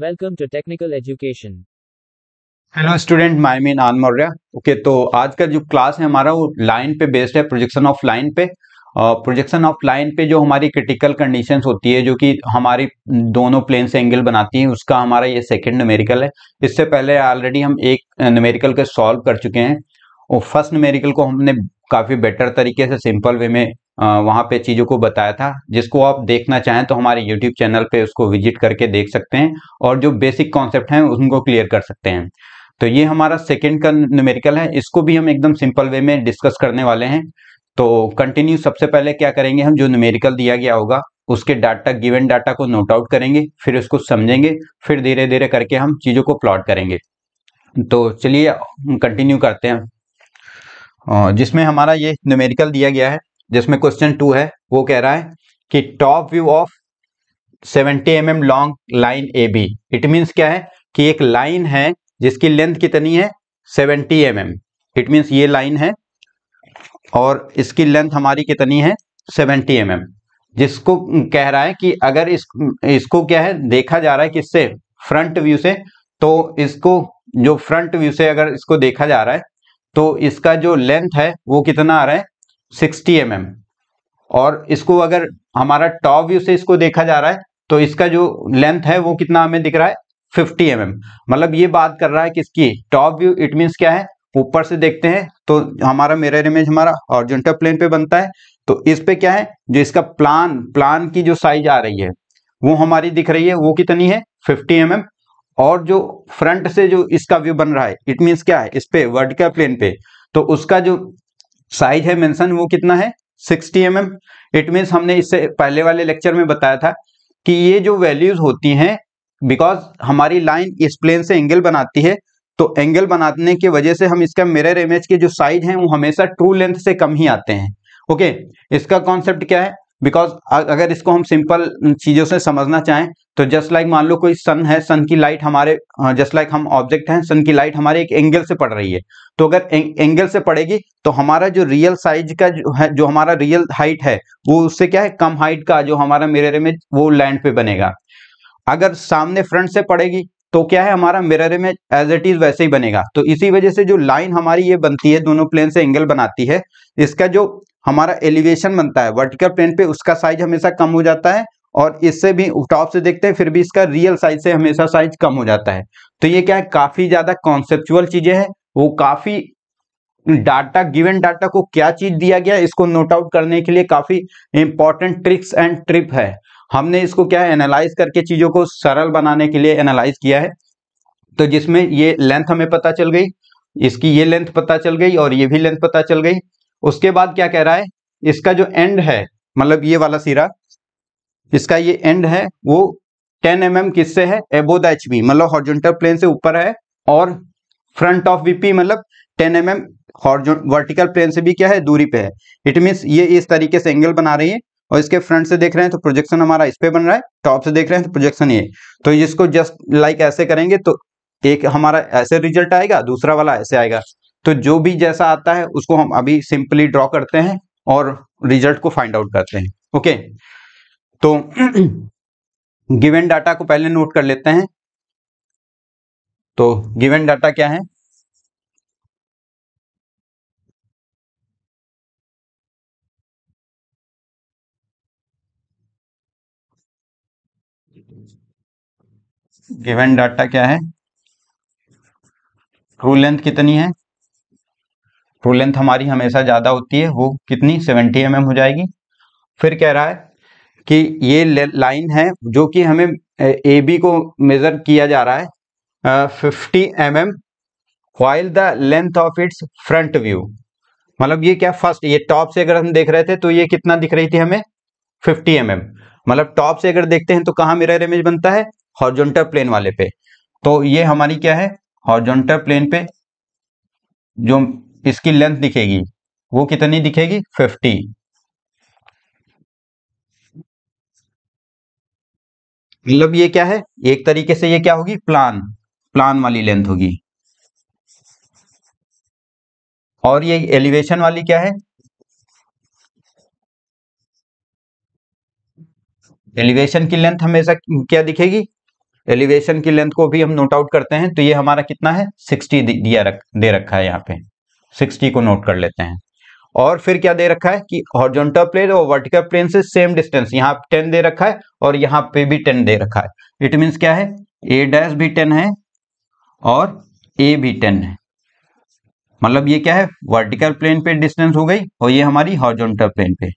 Welcome to technical education hello student my मीन आन Maurya okay तो आज का जो क्लास है हमारा वो लाइन पे बेस्ड है प्रोजेक्शन ऑफ लाइन पे प्रोजेक्शन ऑफ लाइन पे जो हमारी क्रिटिकल कंडीशंस होती है जो कि हमारी दोनों प्लेन से एंगल बनाती है उसका हमारा ये सेकंड न्यूमेरिकल है इससे पहले ऑलरेडी हम एक न्यूमेरिकल के सॉल्व कर चुके हैं और फर्स्ट न्यूमेरिकल को हमने काफ़ी बेटर तरीके से सिंपल वे में वहाँ पे चीज़ों को बताया था जिसको आप देखना चाहें तो हमारे यूट्यूब चैनल पे उसको विजिट करके देख सकते हैं और जो बेसिक कॉन्सेप्ट हैं उनको क्लियर कर सकते हैं तो ये हमारा सेकेंड का न्यूमेरिकल है इसको भी हम एकदम सिंपल वे में डिस्कस करने वाले हैं तो कंटिन्यू सबसे पहले क्या करेंगे हम जो न्यूमेरिकल दिया गया होगा उसके डाटा गिवन डाटा को नोट आउट करेंगे फिर उसको समझेंगे फिर धीरे धीरे करके हम चीज़ों को प्लॉट करेंगे तो चलिए कंटिन्यू करते हैं जिसमें हमारा ये न्यूमेरिकल दिया गया है जिसमें क्वेश्चन टू है वो कह रहा है कि top view of 70 M M long line A B it means क्या है कि एक लाइन है जिसकी लेंथ कितनी है 70 एम एम इट मीन्स ये लाइन है और इसकी लेंथ हमारी कितनी है 70 एम mm. जिसको कह रहा है कि अगर इस इसको क्या है देखा जा रहा है किससे फ्रंट व्यू से तो इसको जो फ्रंट व्यू से अगर इसको देखा जा रहा है तो इसका जो लेंथ है वो कितना आ रहा है 60 एम mm. और इसको अगर हमारा टॉप व्यू से इसको देखा जा रहा है तो इसका जो लेंथ है वो कितना हमें दिख रहा है 50 एम mm. मतलब ये बात कर रहा है किसकी टॉप व्यू इट मीन्स क्या है ऊपर से देखते हैं तो हमारा मेरर इमेज हमारा ऑर्जेंटल प्लेन पे बनता है तो इस पे क्या है जो इसका प्लान प्लान की जो साइज आ रही है वो हमारी दिख रही है वो कितनी है 50 एम mm. और जो फ्रंट से जो इसका व्यू बन रहा है इट मीन क्या है इस पे वर्टिकल प्लेन पे तो उसका जो साइज है मेंशन वो कितना है 60 एम एम इट मीन्स हमने इससे पहले वाले लेक्चर में बताया था कि ये जो वैल्यूज होती हैं बिकॉज हमारी लाइन इस प्लेन से एंगल बनाती है तो एंगल बनाने की वजह से हम इसका मिरर इमेज के जो साइज हैं वो हमेशा ट्रू लेंथ से कम ही आते हैं ओके okay, इसका कॉन्सेप्ट क्या है बिकॉज अगर इसको हम सिंपल चीज़ों से समझना चाहें तो जस्ट लाइक मान लो कोई सन है सन की लाइट हमारे जस्ट लाइक हम ऑब्जेक्ट हैं सन की लाइट हमारे एक एंगल से पड़ रही है तो अगर एंगल से पड़ेगी तो हमारा जो रियल साइज का जो है जो हमारा रियल हाइट है वो उससे क्या है कम हाइट का जो हमारा मिरर इमेज वो लैंड पे बनेगा अगर सामने फ्रंट से पड़ेगी तो क्या है हमारा mirror image as it is वैसे ही बनेगा तो इसी वजह से जो लाइन हमारी ये बनती है दोनों प्लेन से एंगल बनाती है इसका जो हमारा एलिवेशन बनता है वर्टिकल प्लेन पे उसका साइज हमेशा कम हो जाता है और इससे भी टॉप से देखते हैं फिर भी इसका रियल साइज से हमेशा साइज कम हो जाता है तो ये क्या है काफी ज्यादा कॉन्सेप्चुअल चीजें हैं वो काफी डाटा गिवन डाटा को क्या चीज दिया गया इसको नोट आउट करने के लिए काफी इंपॉर्टेंट ट्रिक्स एंड ट्रिप है हमने इसको क्या है एनालाइज करके चीजों को सरल बनाने के लिए एनालाइज किया है तो जिसमें ये लेंथ हमें पता चल गई इसकी ये लेंथ पता चल गई और ये भी लेंथ पता चल गई उसके बाद क्या कह रहा है इसका जो एंड है मतलब ये वाला सिरा इसका ये एंड है वो 10 एम mm किससे है एबो द एच मतलब हॉर्जेंटल प्लेन से ऊपर है और फ्रंट ऑफ वीपी मतलब 10 एम mm वर्टिकल प्लेन से भी क्या है दूरी पे है इट मीन्स ये इस तरीके से एंगल बना रही है और इसके फ्रंट से देख रहे हैं तो प्रोजेक्शन हमारा इस पे बन रहा है टॉप से देख रहे हैं तो प्रोजेक्शन ये तो इसको जस्ट लाइक ऐसे करेंगे तो एक हमारा ऐसे रिजल्ट आएगा दूसरा वाला ऐसे आएगा तो जो भी जैसा आता है उसको हम अभी सिंपली ड्रॉ करते हैं और रिजल्ट को फाइंड आउट करते हैं ओके तो गिवन डाटा को पहले नोट कर लेते हैं तो गिवन डाटा क्या है गिवन डाटा क्या है ट्रू लेंथ कितनी है ट्रू लेंथ हमारी हमेशा ज़्यादा होती है वो कितनी 70 एम mm हो जाएगी फिर कह रहा है कि ये लाइन है जो कि हमें ए बी को मेज़र किया जा रहा है fifty M M while the length of its front view मतलब ये क्या फर्स्ट ये टॉप से अगर हम देख रहे थे तो ये कितना दिख रही थी हमें 50 एम mm. मतलब टॉप से अगर देखते हैं तो कहाँ मिरर इमेज बनता है हॉर्जोंटल प्लेन वाले पे तो ये हमारी क्या है हॉर्जोंटल प्लेन पे जो इसकी लेंथ दिखेगी वो कितनी दिखेगी फिफ्टी मतलब ये क्या है एक तरीके से ये क्या होगी प्लान प्लान वाली लेंथ होगी और ये एलिवेशन वाली क्या है एलिवेशन की लेंथ हमेशा क्या दिखेगी एलिवेशन की लेंथ को भी हम नोट आउट करते हैं तो ये हमारा कितना है सिक्सटी दिया रख दे रखा है यहाँ पे सिक्सटी को नोट कर लेते हैं और फिर क्या दे रखा है कि हॉर्जोंटल प्लेन और वर्टिकल प्लेन से सेम डिस्टेंस यहाँ टेन दे रखा है और यहाँ पे भी टेन दे रखा है इट मीन्स क्या है ए डैश भी टेन है और ए भी टेन है मतलब ये क्या है वर्टिकल प्लेन पे डिस्टेंस हो गई और ये हमारी हॉर्जोंटल प्लेन पे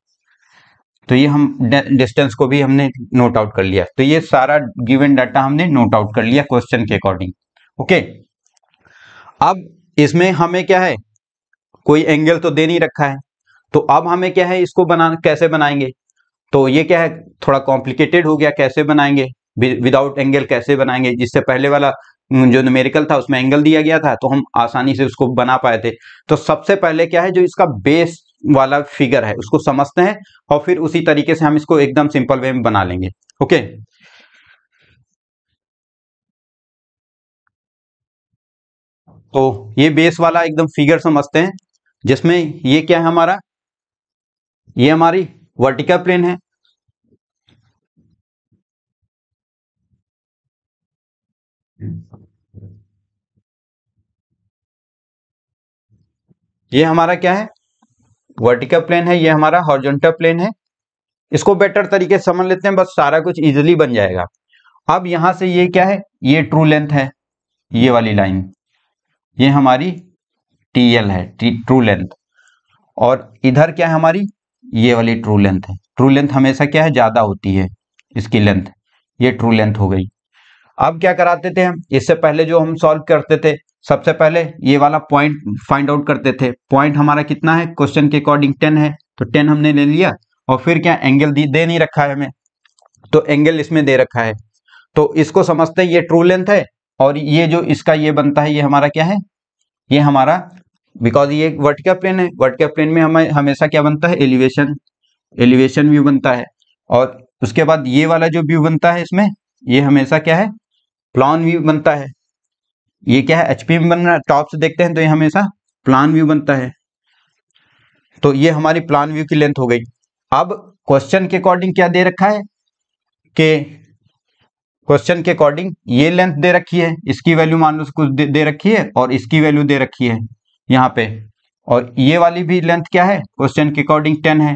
तो ये हम डिस्टेंस को भी हमने नोट आउट कर लिया तो ये सारा गिवन डाटा हमने नोट आउट कर लिया क्वेश्चन के अकॉर्डिंग ओके अब इसमें हमें क्या है कोई एंगल तो दे नहीं रखा है तो अब हमें क्या है इसको बना कैसे बनाएंगे तो ये क्या है थोड़ा कॉम्प्लिकेटेड हो गया कैसे बनाएंगे विदाउट एंगल कैसे बनाएंगे जिससे पहले वाला जो न्यूमेरिकल था उसमें एंगल दिया गया था तो हम आसानी से उसको बना पाए थे तो सबसे पहले क्या है जो इसका बेस वाला फिगर है उसको समझते हैं और फिर उसी तरीके से हम इसको एकदम सिंपल वे में बना लेंगे ओके तो ये बेस वाला एकदम फिगर समझते हैं जिसमें ये क्या है हमारा ये हमारी वर्टिकल प्लेन है ये हमारा क्या है वर्टिकल प्लेन है ये हमारा हॉर्जेंटल प्लेन है इसको बेटर तरीके से समझ लेते हैं बस सारा कुछ इजीली बन जाएगा अब यहां से ये क्या है ये ट्रू लेंथ है ये वाली लाइन ये हमारी टीएल है ट्रू लेंथ और इधर क्या है हमारी ये वाली ट्रू लेंथ है ट्रू लेंथ हमेशा क्या है ज्यादा होती है इसकी लेंथ ये ट्रू लेंथ हो गई अब क्या कराते थे हम इससे पहले जो हम सॉल्व करते थे सबसे पहले ये वाला पॉइंट फाइंड आउट करते थे पॉइंट हमारा कितना है क्वेश्चन के अकॉर्डिंग टेन है तो टेन हमने ले लिया और फिर क्या एंगल दे नहीं रखा है हमें तो एंगल इसमें दे रखा है तो इसको समझते हैं ये ट्रू लेंथ है और ये जो इसका ये बनता है ये हमारा क्या है ये हमारा बिकॉज ये वर्टिकल प्लेन है वर्टिकल प्लेन में हमें हमेशा क्या बनता है एलिवेशन एलिवेशन व्यू बनता है और उसके बाद ये वाला जो व्यू बनता है इसमें ये हमेशा क्या है प्लान व्यू बनता है ये क्या है एचपी में बन रहा है टॉप से देखते हैं तो ये हमेशा प्लान व्यू बनता है तो ये हमारी प्लान व्यू की लेंथ हो गई अब क्वेश्चन के अकॉर्डिंग क्या दे रखा है कि क्वेश्चन के अकॉर्डिंग ये लेंथ दे रखी है इसकी वैल्यू मान लो कुछ दे, दे रखी है और इसकी वैल्यू दे रखी है यहाँ पे और ये वाली भी लेंथ क्या है क्वेश्चन के अकॉर्डिंग टेन है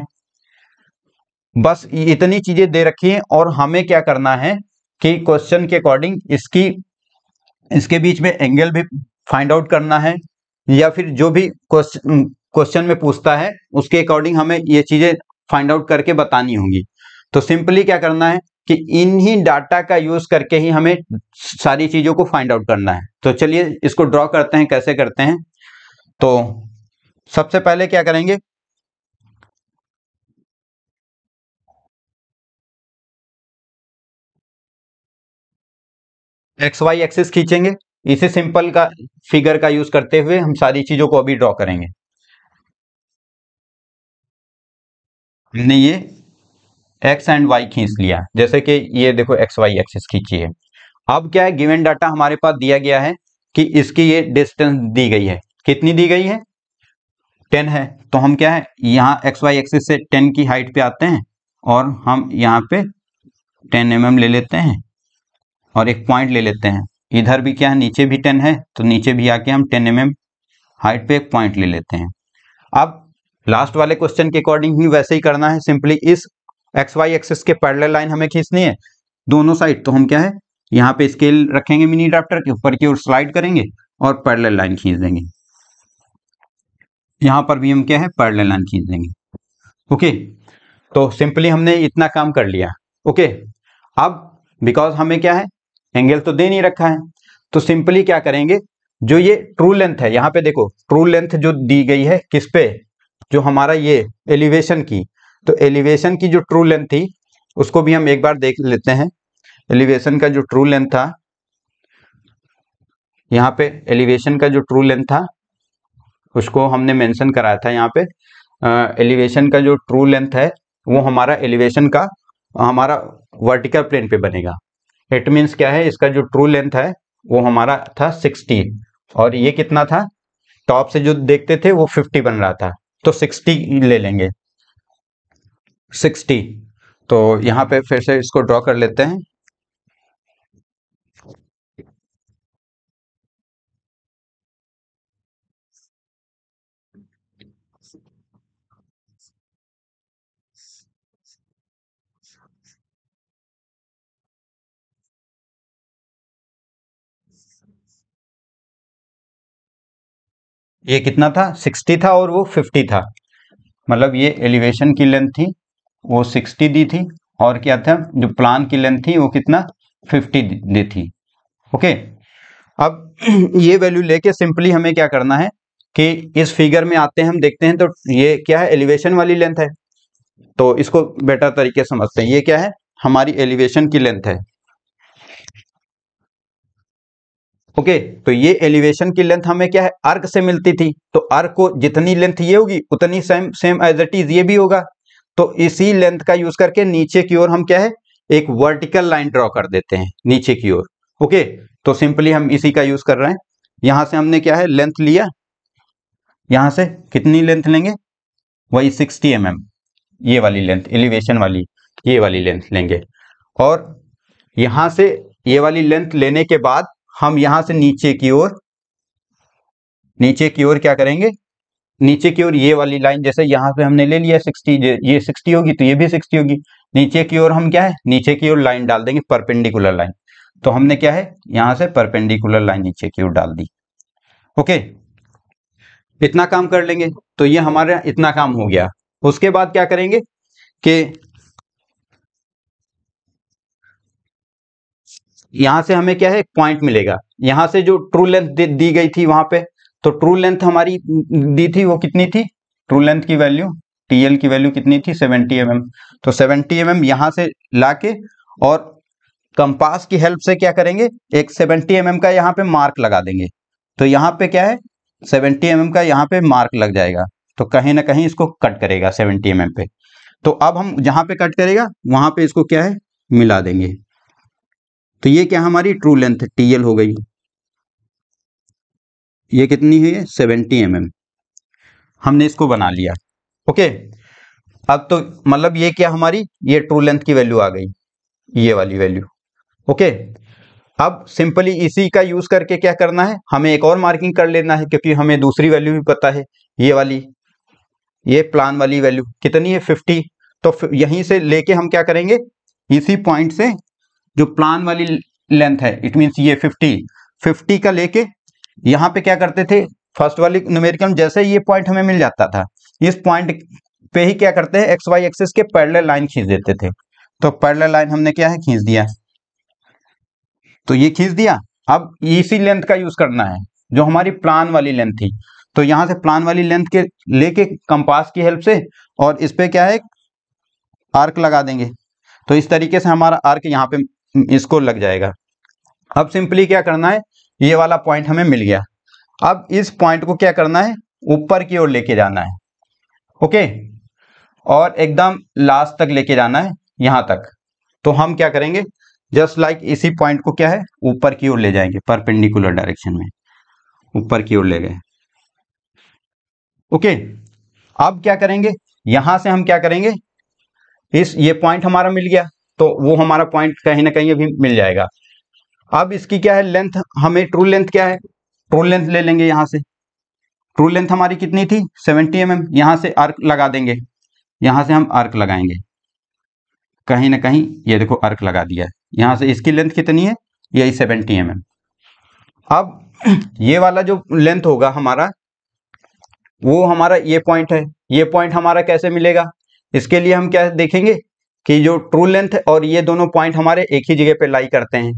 बस इतनी चीजें दे रखी हैं और हमें क्या करना है कि क्वेश्चन के अकॉर्डिंग इसकी इसके बीच में एंगल भी फाइंड आउट करना है या फिर जो भी क्वेश्चन क्वेश्चन में पूछता है उसके अकॉर्डिंग हमें ये चीजें फाइंड आउट करके बतानी होगी तो सिंपली क्या करना है कि इन्हीं डाटा का यूज करके ही हमें सारी चीजों को फाइंड आउट करना है तो चलिए इसको ड्रॉ करते हैं कैसे करते हैं तो सबसे पहले क्या करेंगे एक्स वाई एक्सिस खींचेंगे इसी सिंपल का फिगर का यूज करते हुए हम सारी चीजों को अभी ड्रॉ करेंगे हमने ये एक्स एंड वाई खींच लिया जैसे कि ये देखो एक्स वाई एक्सिस खींची है अब क्या है गिवन डाटा हमारे पास दिया गया है कि इसकी ये डिस्टेंस दी गई है कितनी दी गई है टेन है तो हम क्या है यहाँ एक्स वाई एक्सिस से टेन की हाइट पे आते हैं और हम यहाँ पे टेन एम mm ले लेते हैं और एक पॉइंट ले लेते हैं इधर भी क्या है नीचे भी टेन है तो नीचे भी आके हम टेन एम mm हाइट पे एक पॉइंट ले लेते हैं अब लास्ट वाले क्वेश्चन के अकॉर्डिंग ही वैसे ही करना है सिंपली इस एक्स वाई एक्सिस के पैरेलल लाइन हमें खींचनी है दोनों साइड तो हम क्या है यहाँ पे स्केल रखेंगे मिनी ड्राफ्टर के ऊपर की ओर स्लाइड करेंगे और पैरेलल लाइन खींच देंगे यहां पर भी हम क्या है पैरेलल लाइन खींच देंगे ओके तो सिंपली हमने इतना काम कर लिया ओके अब बिकॉज हमें क्या है एंगल तो दे नहीं रखा है तो सिंपली क्या करेंगे जो ये ट्रू लेंथ है यहां पे देखो ट्रू लेंथ जो दी गई है किस पे जो हमारा ये एलिवेशन की तो एलिवेशन की जो ट्रू लेंथ थी उसको भी हम एक बार देख लेते हैं एलिवेशन का जो ट्रू लेंथ था यहाँ पे एलिवेशन का जो ट्रू लेंथ था उसको हमने मेंशन कराया था यहाँ पे एलिवेशन का जो ट्रू लेंथ है वो हमारा एलिवेशन का हमारा वर्टिकल प्लेन पे बनेगा इट मीन्स क्या है इसका जो ट्रू लेंथ है वो हमारा था 60 और ये कितना था टॉप से जो देखते थे वो 50 बन रहा था तो 60 ले लेंगे 60 तो यहाँ पे फिर से इसको ड्रॉ कर लेते हैं ये कितना था 60 था और वो 50 था मतलब ये एलिवेशन की लेंथ थी वो 60 दी थी और क्या था जो प्लान की लेंथ थी वो कितना 50 दी थी ओके अब ये वैल्यू लेके सिंपली हमें क्या करना है कि इस फिगर में आते हैं हम देखते हैं तो ये क्या है एलिवेशन वाली लेंथ है तो इसको बेटर तरीके से समझते हैं ये क्या है हमारी एलिवेशन की लेंथ है ओके तो ये एलिवेशन की लेंथ हमें क्या है अर्क से मिलती थी तो अर्क को जितनी लेंथ ये होगी उतनी same same as it is ये भी होगा तो इसी लेंथ का यूज करके नीचे की ओर हम क्या है एक वर्टिकल लाइन ड्रॉ कर देते हैं नीचे की ओर ओके तो सिंपली हम इसी का यूज कर रहे हैं यहां से हमने क्या है लेंथ लिया यहां से कितनी लेंथ लेंगे वही 60 एम mm, ये वाली लेंथ एलिवेशन वाली ये वाली लेंथ लेंगे और यहां से ये वाली लेंथ लेने के बाद हम यहां से नीचे की ओर नीचे की ओर क्या करेंगे नीचे की ओर ये वाली लाइन जैसे यहां से हमने ले लिया सिक्सटी ये सिक्सटी होगी तो ये भी सिक्सटी होगी नीचे की ओर हम क्या है नीचे की ओर लाइन डाल देंगे परपेंडिकुलर लाइन तो हमने क्या है यहां से परपेंडिकुलर लाइन नीचे की ओर डाल दी ओके इतना काम कर लेंगे तो ये हमारा इतना काम हो गया उसके बाद क्या करेंगे कि यहां से हमें क्या है पॉइंट मिलेगा यहां से जो ट्रू लेंथ दी गई थी वहां पे तो ट्रू लेंथ हमारी दी थी वो कितनी थी ट्रू लेंथ की वैल्यू टीएल की वैल्यू कितनी थी 70 एम mm. तो 70 एम mm यहां से लाके और कंपास की हेल्प से क्या करेंगे एक 70 एम mm का यहाँ पे मार्क लगा देंगे तो यहाँ पे क्या है सेवेंटी एम का यहाँ पे मार्क लग जाएगा तो कहीं ना कहीं इसको कट करेगा सेवेंटी एम पे तो अब हम जहाँ पे कट करेगा वहाँ पे इसको क्या है मिला देंगे तो ये क्या हमारी ट्रू लेंथ टी हो गई ये कितनी है सेवेंटी एम mm. हमने इसको बना लिया ओके अब तो मतलब ये क्या हमारी ये ट्रू लेंथ की वैल्यू आ गई ये वाली वैल्यू ओके अब सिंपली इसी का यूज करके क्या करना है हमें एक और मार्किंग कर लेना है क्योंकि हमें दूसरी वैल्यू भी पता है ये वाली ये प्लान वाली वैल्यू कितनी है फिफ्टी तो यहीं से लेके हम क्या करेंगे इसी पॉइंट से जो प्लान वाली लेंथ है इट मीन्स ये फिफ्टी फिफ्टी का लेके यहाँ पे क्या करते थे फर्स्ट वाली न्यूमेरिकल जैसे ये पॉइंट हमें मिल जाता था इस पॉइंट पे ही क्या करते हैं एक्स वाई एक्सिस के पैरल लाइन खींच देते थे तो पैरल लाइन हमने क्या है खींच दिया तो ये खींच दिया अब इसी लेंथ का यूज करना है जो हमारी प्लान वाली लेंथ थी तो यहां से प्लान वाली लेंथ के लेके कंपास की हेल्प से और इस पर क्या है आर्क लगा देंगे तो इस तरीके से हमारा आर्क यहाँ पे इसको लग जाएगा अब सिंपली क्या करना है ये वाला पॉइंट हमें मिल गया अब इस पॉइंट को क्या करना है ऊपर की ओर लेके जाना है ओके और एकदम लास्ट तक लेके जाना है यहां तक तो हम क्या करेंगे जस्ट लाइक like इसी पॉइंट को क्या है ऊपर की ओर ले जाएंगे परपेंडिकुलर डायरेक्शन में ऊपर की ओर ले गए ओके अब क्या करेंगे यहां से हम क्या करेंगे इस ये पॉइंट हमारा मिल गया तो वो हमारा पॉइंट कहीं ना कहीं अभी मिल जाएगा अब इसकी क्या है लेंथ हमें ट्रू लेंथ क्या है ट्रू लेंथ ले लेंगे यहां से ट्रू लेंथ हमारी कितनी थी 70 एम mm यहां से आर्क लगा देंगे यहां से हम आर्क लगाएंगे कहीं ना कहीं ये देखो आर्क लगा दिया यहाँ से इसकी लेंथ कितनी है यही सेवेंटी एम अब ये वाला जो लेंथ होगा हमारा वो हमारा ये पॉइंट है ये पॉइंट हमारा कैसे मिलेगा इसके लिए हम क्या देखेंगे कि जो ट्रू लेंथ और ये दोनों पॉइंट हमारे एक ही जगह पे लाई करते हैं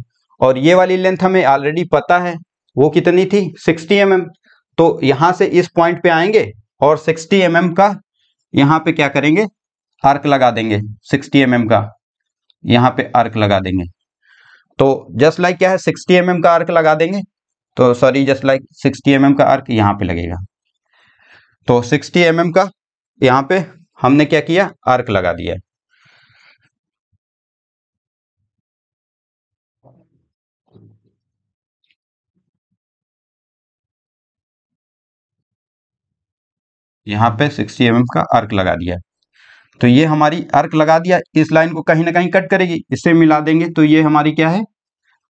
और ये वाली लेंथ हमें ऑलरेडी पता है वो कितनी थी 60 एम mm. तो यहाँ से इस पॉइंट पे आएंगे और 60 एम mm का यहाँ पे क्या करेंगे आर्क लगा देंगे 60 एम mm का यहाँ पे आर्क लगा देंगे तो जस्ट लाइक क्या है सिक्सटी एम mm का आर्क लगा देंगे तो sorry just like sixty M का आर्क यहाँ पे लगेगा तो सिक्सटी एम mm का यहाँ पे हमने क्या किया आर्क लगा दिया यहाँ पे 60 एम mm का आर्क लगा दिया तो ये हमारी अर्क लगा दिया इस लाइन को कहीं ना कहीं कट करेगी इससे मिला देंगे तो ये हमारी क्या है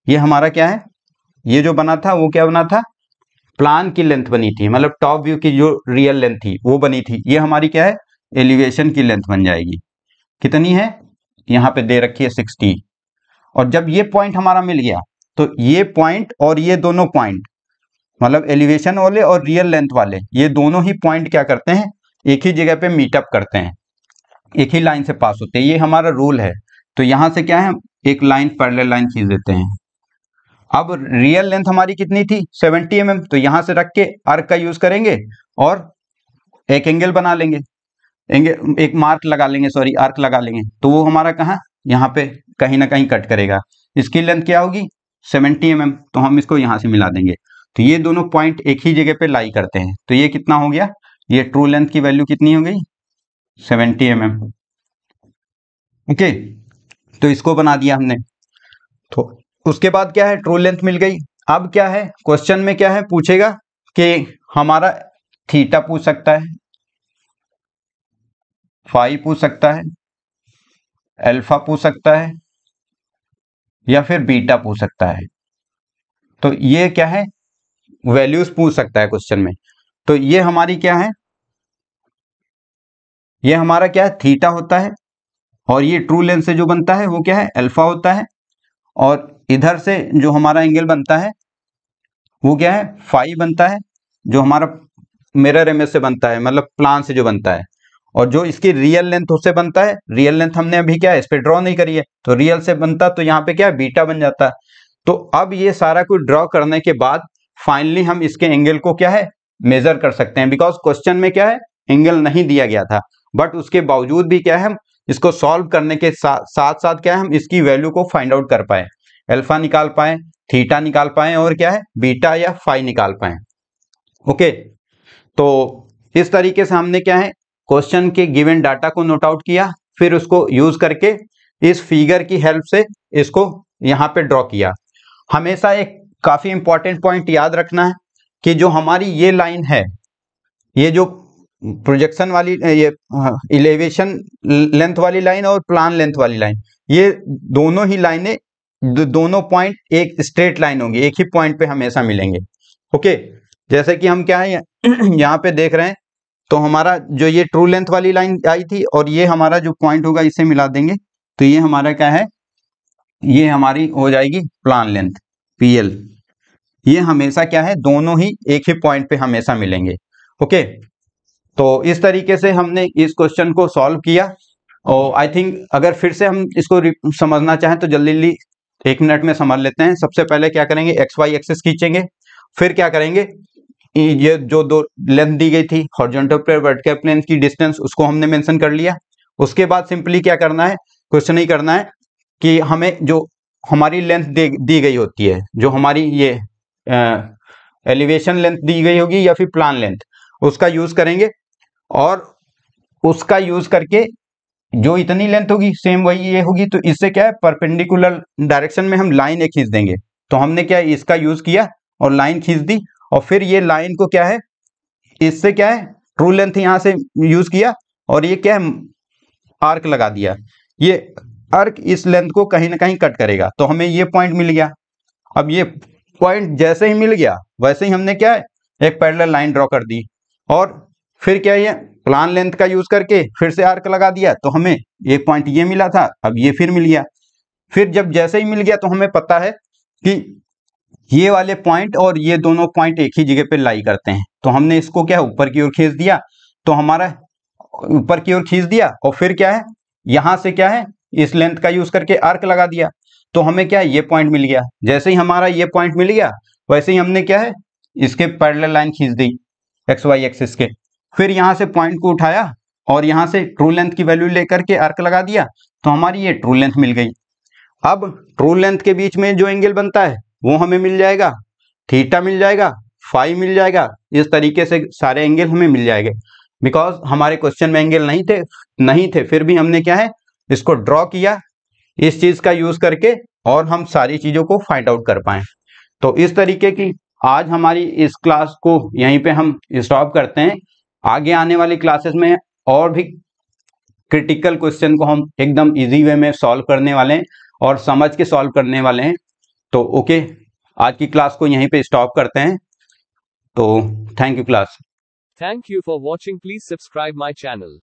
ये हमारा क्या है ये जो बना था वो क्या बना था प्लान की लेंथ बनी थी मतलब टॉप व्यू की जो रियल लेंथ थी वो बनी थी ये हमारी क्या है एलिवेशन की लेंथ बन जाएगी कितनी है यहाँ पे दे रखी है सिक्सटी और जब ये पॉइंट हमारा मिल गया तो ये पॉइंट और ये दोनों पॉइंट मतलब एलिवेशन वाले और रियल लेंथ वाले ये दोनों ही पॉइंट क्या करते हैं एक ही जगह पे मीटअप करते हैं एक ही लाइन से पास होते हैं ये हमारा रूल है तो यहाँ से क्या है एक लाइन पैरेलल लाइन खींच देते हैं अब रियल लेंथ हमारी कितनी थी 70 एम mm, तो यहां से रख के आर्क का यूज करेंगे और एक एंगल बना लेंगे एंगल एक मार्क लगा लेंगे सॉरी आर्क लगा लेंगे तो वो हमारा कहाँ यहाँ पे कहीं ना कहीं कट करेगा इसकी लेंथ क्या होगी 70 एम mm, तो हम इसको यहाँ से मिला देंगे तो ये दोनों पॉइंट एक ही जगह पे लाई करते हैं तो ये कितना हो गया ये ट्रू लेंथ की वैल्यू कितनी हो गई सेवेंटी एम एम ओके तो इसको बना दिया हमने तो उसके बाद क्या है ट्रू लेंथ मिल गई अब क्या है क्वेश्चन में क्या है पूछेगा कि हमारा थीटा पूछ सकता है फाइव पूछ सकता है अल्फा पूछ सकता है या फिर बीटा पूछ सकता है तो ये क्या है वैल्यूज पूछ सकता है क्वेश्चन में तो ये हमारी क्या है ये हमारा क्या है थीटा होता है और ये ट्रू लेंथ से जो बनता है वो क्या है अल्फा होता है और इधर से जो हमारा एंगल बनता है वो क्या है फाइव बनता है जो हमारा मिरर इमेज से बनता है मतलब प्लान से जो बनता है और जो इसकी रियल लेंथ उससे बनता है रियल लेंथ हमने अभी क्या है इस पर ड्रॉ नहीं करी है तो रियल से बनता तो यहाँ पे क्या है बीटा बन जाता है तो अब ये सारा कुछ ड्रॉ करने के बाद फाइनली हम इसके एंगल को क्या है मेजर कर सकते हैं बिकॉज क्वेश्चन में क्या है एंगल नहीं दिया गया था बट उसके बावजूद भी क्या है इसको सॉल्व करने के सा, साथ साथ क्या है हम इसकी वैल्यू को फाइंड आउट कर पाए अल्फा निकाल पाए थीटा निकाल पाए और क्या है बीटा या फाइव निकाल पाए ओके तो इस तरीके से हमने क्या है क्वेश्चन के गिवन डाटा को नोट आउट किया फिर उसको यूज करके इस फिगर की हेल्प से इसको यहाँ पे ड्रॉ किया हमेशा एक काफी इंपॉर्टेंट पॉइंट याद रखना है कि जो हमारी ये लाइन है ये जो प्रोजेक्शन वाली ये इलेवेशन लेंथ वाली लाइन और प्लान लेंथ वाली लाइन ये दोनों ही लाइनें दो, दोनों पॉइंट एक स्ट्रेट लाइन होंगी एक ही पॉइंट पे हमेशा मिलेंगे ओके जैसे कि हम क्या है यहाँ पे देख रहे हैं तो हमारा जो ये ट्रू लेंथ वाली लाइन आई थी और ये हमारा जो पॉइंट होगा इसे मिला देंगे तो ये हमारा क्या है ये हमारी हो जाएगी प्लान लेंथ पीएल ये हमेशा क्या है दोनों ही एक ही पॉइंट पे हमेशा मिलेंगे ओके तो इस तरीके से हमने इस क्वेश्चन को सॉल्व किया और आई थिंक अगर फिर से हम इसको समझना चाहें तो जल्दी जल्दी एक मिनट में समझ लेते हैं सबसे पहले क्या करेंगे एक्स वाई एक्सेस खींचेंगे फिर क्या करेंगे ये जो दो लेंथ दी गई थी हॉर्जेंटल प्लेन वर्टिकल प्लेन की डिस्टेंस उसको हमने मेंशन कर लिया उसके बाद सिंपली क्या करना है क्वेश्चन ही करना है कि हमें जो हमारी लेंथ दी गई होती है जो हमारी ये एलिवेशन लेंथ दी गई होगी या फिर प्लान लेंथ उसका यूज करेंगे और उसका यूज करके जो इतनी लेंथ होगी सेम वही ये होगी तो इससे क्या है परपेंडिकुलर डायरेक्शन में हम लाइन एक खींच देंगे तो हमने क्या है इसका यूज किया और लाइन खींच दी और फिर ये लाइन को क्या है इससे क्या है ट्रू लेंथ यहाँ से यूज किया और ये क्या है आर्क लगा दिया ये आर्क इस लेंथ को कहीं ना कहीं कट करेगा तो हमें ये पॉइंट मिल गया अब ये पॉइंट जैसे ही मिल गया वैसे ही हमने क्या है एक पैरेलल लाइन ड्रॉ कर दी और फिर क्या ये प्लान लेंथ का यूज करके फिर से आर्क लगा दिया तो हमें एक पॉइंट ये मिला था अब ये फिर मिल गया फिर जब जैसे ही मिल गया तो हमें पता है कि ये वाले पॉइंट और ये दोनों पॉइंट एक ही जगह पे लाई करते हैं तो हमने इसको क्या ऊपर की ओर खींच दिया तो हमारा ऊपर की ओर खींच दिया और फिर क्या है यहां से क्या है इस लेंथ का यूज करके आर्क लगा दिया तो हमें क्या है ये पॉइंट मिल गया जैसे ही हमारा ये पॉइंट मिल गया वैसे ही हमने क्या है इसके पैरेलल लाइन खींच दी एक्स वाई एक्सिस के फिर यहाँ से पॉइंट को उठाया और यहाँ से ट्रू लेंथ की वैल्यू लेकर के आर्क लगा दिया तो हमारी ये ट्रू लेंथ मिल गई अब ट्रू लेंथ के बीच में जो एंगल बनता है वो हमें मिल जाएगा थीटा मिल जाएगा फाइव मिल जाएगा इस तरीके से सारे एंगल हमें मिल जाएंगे बिकॉज हमारे क्वेश्चन में एंगल नहीं थे नहीं थे फिर भी हमने क्या है इसको ड्रॉ किया इस चीज का यूज करके और हम सारी चीजों को फाइंड आउट कर पाए तो इस तरीके की आज हमारी इस क्लास को यहीं पे हम स्टॉप करते हैं आगे आने वाली क्लासेस में और भी क्रिटिकल क्वेश्चन को हम एकदम इजी वे में सॉल्व करने वाले हैं और समझ के सॉल्व करने वाले हैं तो ओके आज की क्लास को यहीं पे स्टॉप करते हैं तो thank you class thank you for watching please subscribe my channel